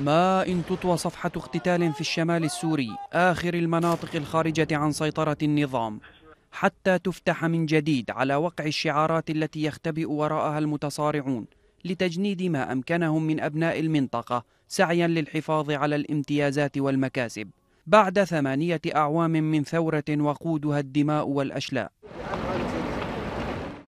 ما إن تطوى صفحة اقتتال في الشمال السوري آخر المناطق الخارجة عن سيطرة النظام حتى تفتح من جديد على وقع الشعارات التي يختبئ وراءها المتصارعون لتجنيد ما أمكنهم من أبناء المنطقة سعيا للحفاظ على الامتيازات والمكاسب بعد ثمانية أعوام من ثورة وقودها الدماء والأشلاء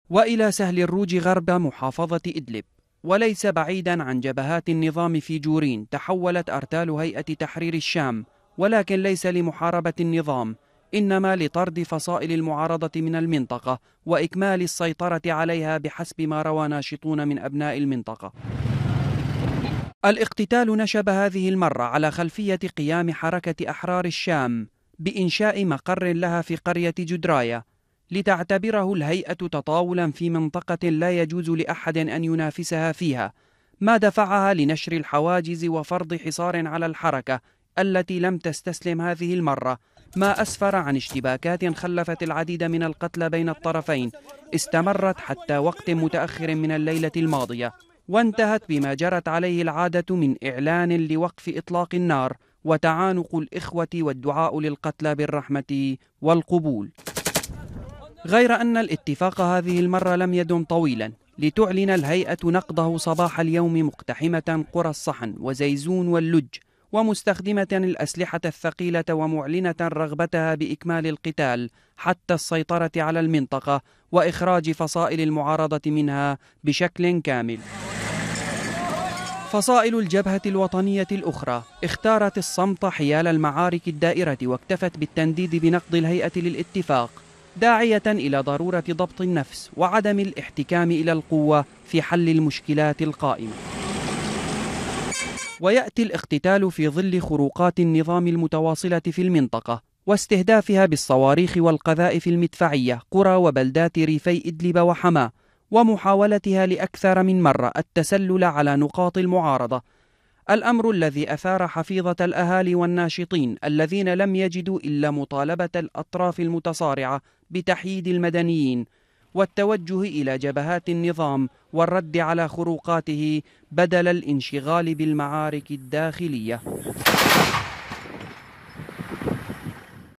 وإلى سهل الروج غرب محافظة إدلب وليس بعيدا عن جبهات النظام في جورين تحولت أرتال هيئة تحرير الشام ولكن ليس لمحاربة النظام إنما لطرد فصائل المعارضة من المنطقة وإكمال السيطرة عليها بحسب ما روى ناشطون من أبناء المنطقة الاقتتال نشب هذه المرة على خلفية قيام حركة أحرار الشام بإنشاء مقر لها في قرية جدراية لتعتبره الهيئة تطاولا في منطقة لا يجوز لأحد أن ينافسها فيها، ما دفعها لنشر الحواجز وفرض حصار على الحركة التي لم تستسلم هذه المرة، ما أسفر عن اشتباكات خلفت العديد من القتلى بين الطرفين، استمرت حتى وقت متأخر من الليلة الماضية، وانتهت بما جرت عليه العادة من إعلان لوقف إطلاق النار وتعانق الإخوة والدعاء للقتلى بالرحمة والقبول. غير أن الاتفاق هذه المرة لم يدم طويلا لتعلن الهيئة نقضه صباح اليوم مقتحمة قرى الصحن وزيزون واللج ومستخدمة الأسلحة الثقيلة ومعلنة رغبتها بإكمال القتال حتى السيطرة على المنطقة وإخراج فصائل المعارضة منها بشكل كامل. فصائل الجبهة الوطنية الأخرى اختارت الصمت حيال المعارك الدائرة واكتفت بالتنديد بنقض الهيئة للاتفاق داعية إلى ضرورة ضبط النفس وعدم الاحتكام إلى القوة في حل المشكلات القائمة. ويأتي الاقتتال في ظل خروقات النظام المتواصلة في المنطقة واستهدافها بالصواريخ والقذائف المدفعية قرى وبلدات ريفي إدلب وحماه ومحاولتها لأكثر من مرة التسلل على نقاط المعارضة الأمر الذي أثار حفيظة الأهالي والناشطين الذين لم يجدوا إلا مطالبة الأطراف المتصارعة بتحييد المدنيين والتوجه إلى جبهات النظام والرد على خروقاته بدل الانشغال بالمعارك الداخلية